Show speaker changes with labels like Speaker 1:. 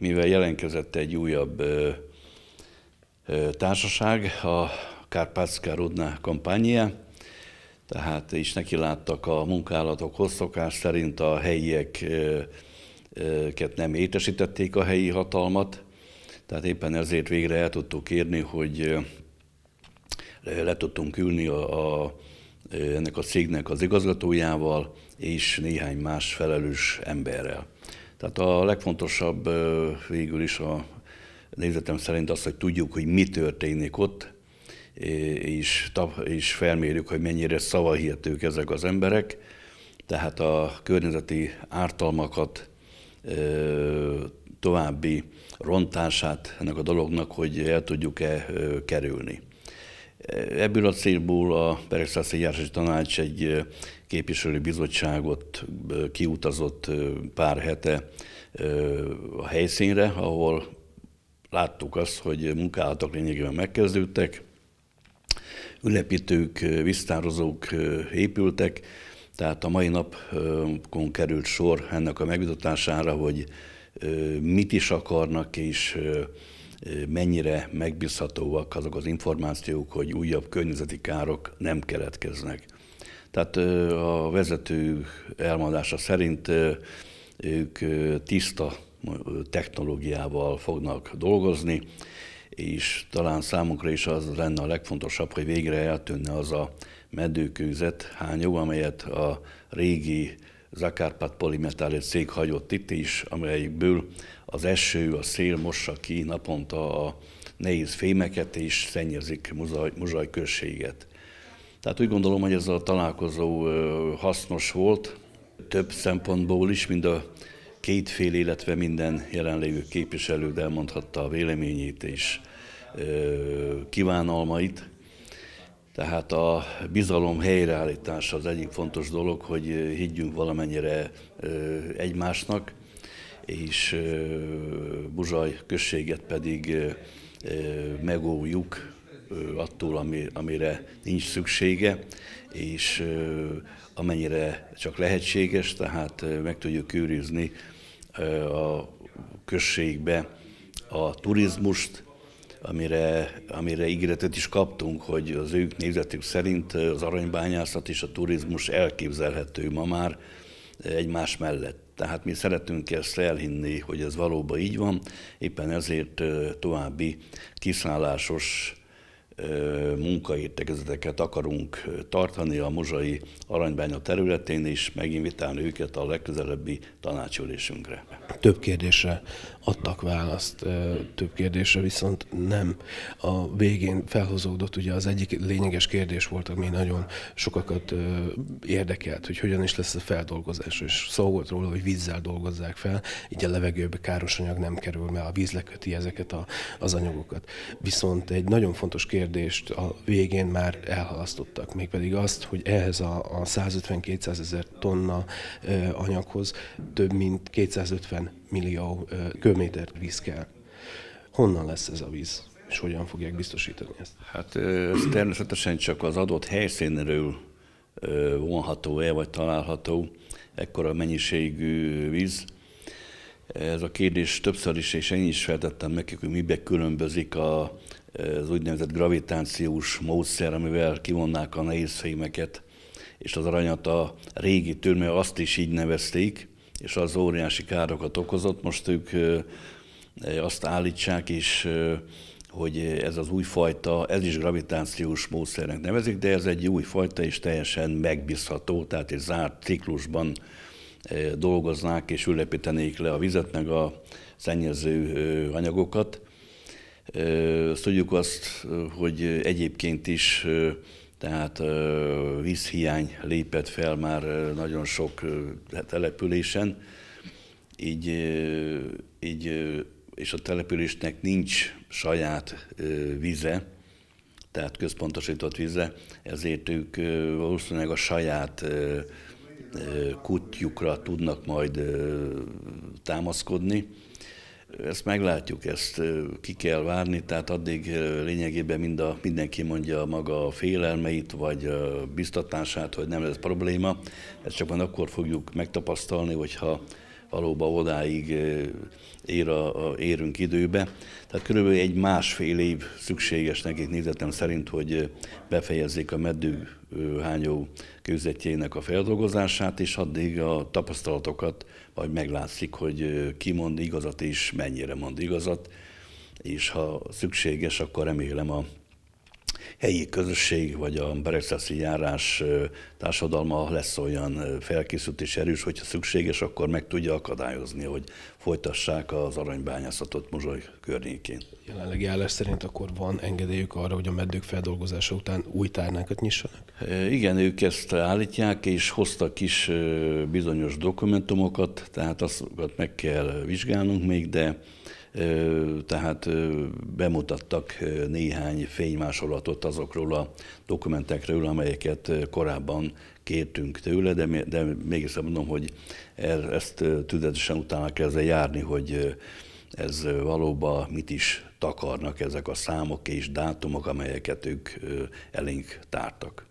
Speaker 1: mivel jelenkezett egy újabb ö, ö, társaság, a Kárpátszka Rudna kampányia, tehát is neki láttak a munkálatok hosszokás szerint a helyieket nem étesítették a helyi hatalmat, tehát éppen ezért végre el tudtuk érni, hogy le tudtunk ülni a, a, ennek a cégnek az igazgatójával és néhány más felelős emberrel. Tehát a legfontosabb végül is a nézetem szerint az, hogy tudjuk, hogy mi történik ott, és, és felmérjük, hogy mennyire szavahihetők ezek az emberek. Tehát a környezeti ártalmakat, további rontását ennek a dolognak, hogy el tudjuk-e kerülni. Ebből a célból a Beregszászi Járási Tanács egy képviselői bizottságot kiutazott pár hete a helyszínre, ahol láttuk azt, hogy munkálatok lényegében megkezdődtek, ülepítők, víztározók épültek, tehát a mai napon került sor ennek a megvitatására, hogy mit is akarnak, és mennyire megbízhatóak azok az információk, hogy újabb környezeti károk nem keletkeznek. Tehát a vezető elmondása szerint ők tiszta technológiával fognak dolgozni, és talán számunkra is az lenne a legfontosabb, hogy végre eltűnne az a medőkőzet hányó, amelyet a régi Zakárpát polimetálét cég hagyott itt is, amelyikből az eső, a szél mossa ki naponta a nehéz fémeket és szennyezik muzaj muzsaj községet. Tehát úgy gondolom, hogy ez a találkozó hasznos volt, több szempontból is, mind a két fél, illetve minden jelenlévő képviselő elmondhatta a véleményét és kívánalmait. Tehát a bizalom helyreállítása az egyik fontos dolog, hogy higgyünk valamennyire egymásnak, és Buzsaj községet pedig megóvjuk attól, amire nincs szüksége, és amennyire csak lehetséges, tehát meg tudjuk őrizni a községbe a turizmust, amire, amire ígéretet is kaptunk, hogy az ők nézetük szerint az aranybányászat és a turizmus elképzelhető ma már egymás mellett. Tehát mi szeretünk ezt elhinni, hogy ez valóban így van, éppen ezért további kiszállásos munkaértekezeteket akarunk tartani a Mozsai Aranybánya területén, és meginvitálni őket a legközelebbi tanácsülésünkre.
Speaker 2: Több kérdésre adtak választ, több kérdésre viszont nem. A végén felhozódott ugye az egyik lényeges kérdés volt, ami nagyon sokakat érdekelt, hogy hogyan is lesz a feldolgozás, és szó volt róla, hogy vízzel dolgozzák fel, így a levegőbe káros anyag nem kerül, mert a víz leköti ezeket a, az anyagokat. Viszont egy nagyon fontos kérdés, kérdést a végén már elhalasztottak, mégpedig azt, hogy ehhez a, a 150-200 ezer tonna anyaghoz több mint 250 millió köbméter víz kell. Honnan lesz ez a víz? és hogyan fogják biztosítani ezt?
Speaker 1: Hát ez természetesen csak az adott helyszínről vonható el, vagy található ekkora mennyiségű víz, ez a kérdés többször is, és én is feltettem nekik, hogy mibe különbözik a, az úgynevezett gravitációs módszer, amivel kivonnák a nehézfémeket, és az aranyat a régi mert azt is így nevezték, és az óriási károkat okozott. Most ők azt állítsák, és hogy ez az újfajta, ez is gravitációs módszernek nevezik, de ez egy újfajta és teljesen megbízható, tehát egy zárt ciklusban dolgoznák és ülepítenék le a vizet, meg a szennyező anyagokat. Tudjuk azt, hogy egyébként is tehát vízhiány lépett fel már nagyon sok településen, így, így, és a településnek nincs saját vize, tehát központosított vize, ezért ők valószínűleg a saját kutyukra tudnak majd támaszkodni. Ezt meglátjuk, ezt ki kell várni, tehát addig lényegében mind a, mindenki mondja maga a félelmeit, vagy a biztatását, hogy nem lesz probléma. Ezt csak majd akkor fogjuk megtapasztalni, hogyha valóban odáig ér a, a, érünk időbe. Tehát körülbelül egy másfél év szükséges nekik nézetem szerint, hogy befejezzék a meddő hányó kőzetjének a feldolgozását, és addig a tapasztalatokat majd meglátszik, hogy ki mond igazat és mennyire mond igazat, és ha szükséges, akkor remélem a helyi közösség vagy a beregszászi járás társadalma lesz olyan felkészült és erős, hogyha szükséges, akkor meg tudja akadályozni, hogy folytassák az aranybányászatot
Speaker 2: Muzsaj környékén. Jelenlegi állás szerint akkor van engedélyük arra, hogy a meddők feldolgozása után új tárnákat nyissanak?
Speaker 1: Igen, ők ezt állítják, és hoztak is bizonyos dokumentumokat, tehát azokat meg kell vizsgálnunk még, de tehát bemutattak néhány fénymásolatot azokról a dokumentekről, amelyeket korábban kértünk tőle, de, de mégis mondom, hogy er-, ezt tüzetesen utána kezdve járni, hogy ez valóban mit is takarnak ezek a számok és dátumok, amelyeket ők elénk tártak.